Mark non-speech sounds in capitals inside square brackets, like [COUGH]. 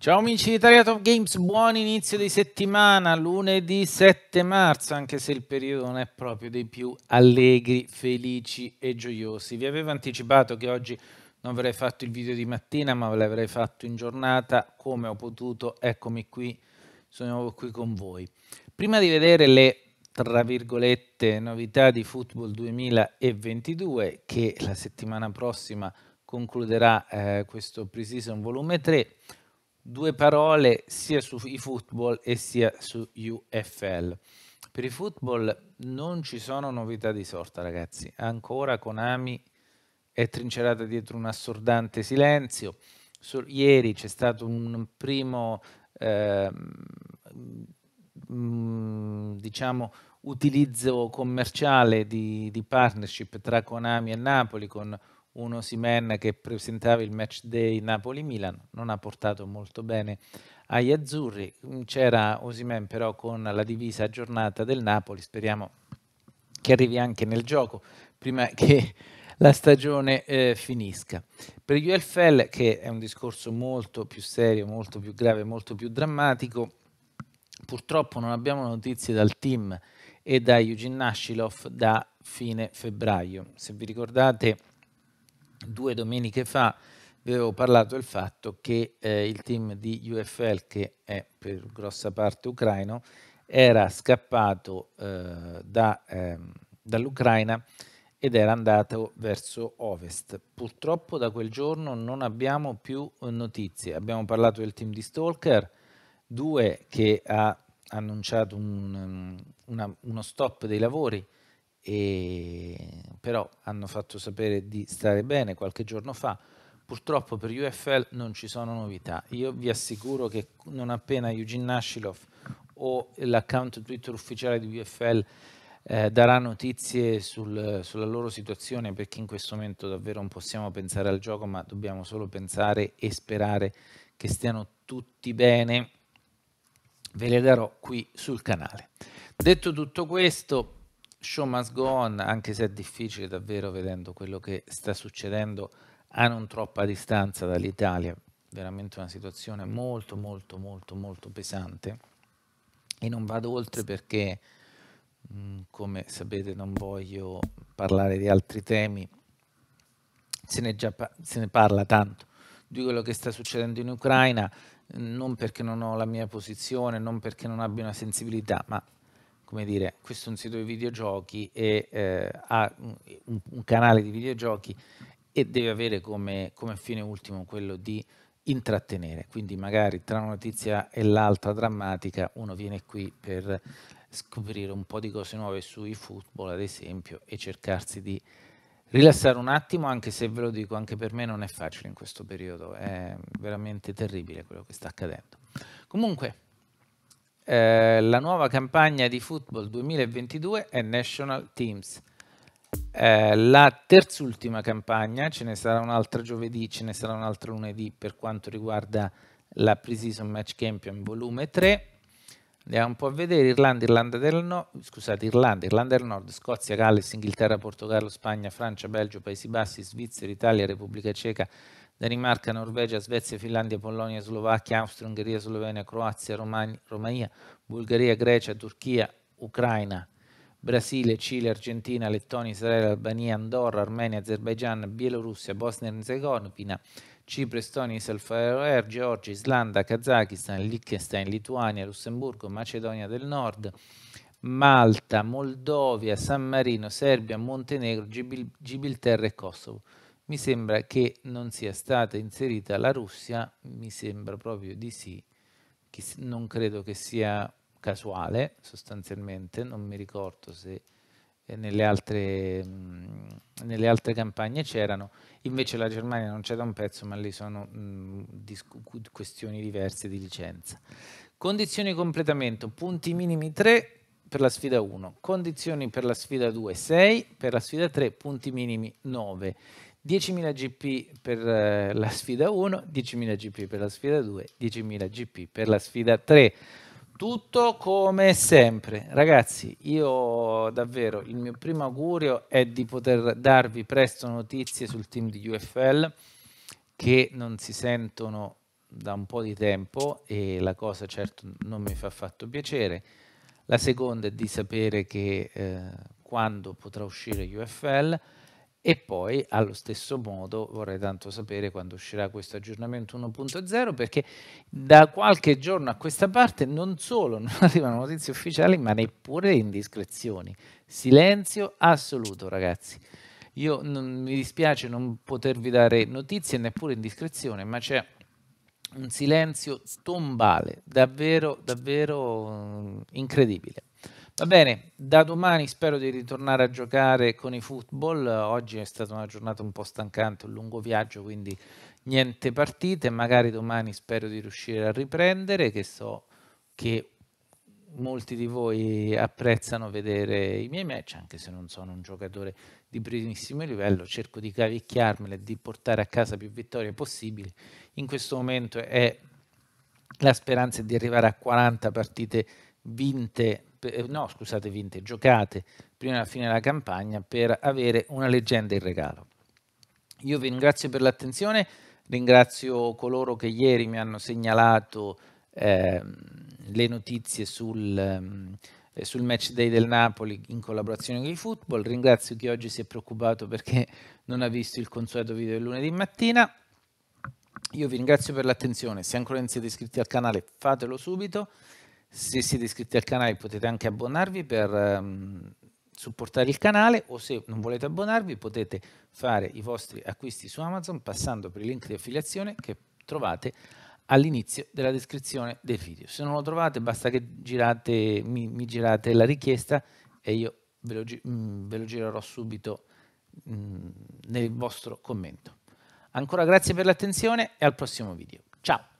Ciao amici di Tariato Games, buon inizio di settimana, lunedì 7 marzo, anche se il periodo non è proprio dei più allegri, felici e gioiosi. Vi avevo anticipato che oggi non avrei fatto il video di mattina, ma ve l'avrei fatto in giornata, come ho potuto, eccomi qui, sono qui con voi. Prima di vedere le tra virgolette novità di Football 2022 che la settimana prossima concluderà eh, questo pre-season volume 3, due parole sia sui football e sia su UFL. Per i football non ci sono novità di sorta, ragazzi. Ancora Konami è trincerata dietro un assordante silenzio. So, ieri c'è stato un primo, eh, diciamo, utilizzo commerciale di, di partnership tra Konami e Napoli con un Osimen che presentava il match day Napoli-Milan, non ha portato molto bene agli azzurri. C'era Osimen però con la divisa aggiornata del Napoli, speriamo che arrivi anche nel gioco prima [LAUGHS] che la stagione eh, finisca. Per gli UFL, che è un discorso molto più serio, molto più grave, molto più drammatico, purtroppo non abbiamo notizie dal team e da Eugene Nashilov da fine febbraio. Se vi ricordate due domeniche fa vi avevo parlato del fatto che eh, il team di UFL, che è per grossa parte ucraino, era scappato eh, da, eh, dall'Ucraina ed era andato verso ovest. Purtroppo da quel giorno non abbiamo più notizie. Abbiamo parlato del team di Stalker, due che ha annunciato un, ehm, una, uno stop dei lavori e però hanno fatto sapere di stare bene qualche giorno fa. Purtroppo per UFL non ci sono novità. Io vi assicuro che non appena Eugene Nashilov o l'account Twitter ufficiale di UFL eh, darà notizie sul, sulla loro situazione perché in questo momento davvero non possiamo pensare al gioco, ma dobbiamo solo pensare e sperare che stiano tutti bene. Ve le darò qui sul canale. Detto tutto questo, Show must go on, anche se è difficile davvero vedendo quello che sta succedendo a non troppa distanza dall'Italia, veramente una situazione molto molto molto molto pesante e non vado oltre perché mm, come sapete non voglio parlare di altri temi, se ne, già se ne parla tanto di quello che sta succedendo in Ucraina, non perché non ho la mia posizione, non perché non abbia una sensibilità, ma come dire, questo è un sito di videogiochi e eh, ha un, un, canale di videogiochi e deve avere come, come fine ultimo quello di intrattenere. Quindi magari tra una notizia e l'altra drammatica uno viene qui per scoprire un po' di cose nuove sui football, ad esempio, e cercarsi di rilassare un attimo, anche se ve lo dico, anche per me non è facile in questo periodo, è veramente terribile quello che sta accadendo. Comunque, eh, la nuova campagna di football 2022 è National Teams. Eh, la terzultima campagna, ce ne sarà un'altra giovedì, ce ne sarà un'altra lunedì per quanto riguarda la Pre-Season Match Champion volume 3. Andiamo un po' a vedere Irlanda, Irlanda del Nord, scusate, Irlanda, Irlanda del Nord, Scozia, Galles, Inghilterra, Portogallo, Spagna, Francia, Belgio, Paesi Bassi, Svizzera, Italia, Repubblica Ceca, Danimarca, Norvegia, Svezia, Finlandia, Polonia, Slovacchia, Austria, Ungheria, Slovenia, Croazia, Romagna, Romania, Bulgaria, Grecia, Turchia, Ucraina, Brasile, Cile, Argentina, Lettonia, Israele, Albania, Andorra, Armenia, Azerbaigian, Bielorussia, Bosnia e Herzegovina, Cipro, Estonia, Isla Faroe, Georgia, Islanda, Kazakistan, Liechtenstein, Lituania, Lussemburgo, Macedonia del Nord, Malta, Moldovia, San Marino, Serbia, Montenegro, Gibil Gibilterra e Kosovo mi sembra che non sia stata inserita la Russia, mi sembra proprio di sì, non credo che sia casuale sostanzialmente, non mi ricordo se eh, nelle altre, mm, nelle altre campagne c'erano, invece la Germania non c'è da un pezzo, ma lì sono mh, mm, questioni diverse di licenza. Condizioni di completamento, punti minimi 3 per la sfida 1, condizioni per la sfida 2 6, per la sfida 3 punti minimi 9 10.000 GP eh, per la sfida 1, 10.000 GP per la sfida 2, 10.000 GP per la sfida 3. Tutto come sempre. Ragazzi, io davvero il mio primo augurio è di poter darvi presto notizie sul team di UFL che non si sentono da un po' di tempo e la cosa certo non mi fa affatto piacere. La seconda è di sapere che eh, quando potrà uscire UFL e poi allo stesso modo vorrei tanto sapere quando uscirà questo aggiornamento 1.0 perché da qualche giorno a questa parte non solo non [LAUGHS] arrivano notizie ufficiali ma neppure indiscrezioni. Silenzio assoluto ragazzi. Io non, mi dispiace non potervi dare notizie neppure indiscrezione ma c'è un silenzio tombale davvero davvero mm, incredibile. Va bene, da domani spero di ritornare a giocare con i football. Oggi è stata una giornata un po' stancante, un lungo viaggio, quindi niente partite. Magari domani spero di riuscire a riprendere, che so che molti di voi apprezzano vedere i miei match, anche se non sono un giocatore di primissimo livello, cerco di cavicchiarmele e di portare a casa più vittorie possibili. In questo momento è la speranza di arrivare a 40 partite vinte eh, no scusate vinte, giocate prima della fine della campagna per avere una leggenda in regalo. Io vi ringrazio per l'attenzione, ringrazio coloro che ieri mi hanno segnalato eh, le notizie sul, ehm, eh, sul, match day del Napoli in collaborazione con i football, ringrazio chi oggi si è preoccupato perché non ha visto il consueto video del lunedì mattina. Io vi ringrazio per l'attenzione, se ancora non siete iscritti al canale fatelo subito. Se siete iscritti al canale potete anche abbonarvi per um, supportare il canale o se non volete abbonarvi potete fare i vostri acquisti su Amazon passando per il link di affiliazione che trovate all'inizio della descrizione del video. Se non lo trovate basta che girate, mi, mi, girate la richiesta e io ve lo, mm, ve lo girerò subito mm, nel vostro commento. Ancora grazie per l'attenzione e al prossimo video. Ciao!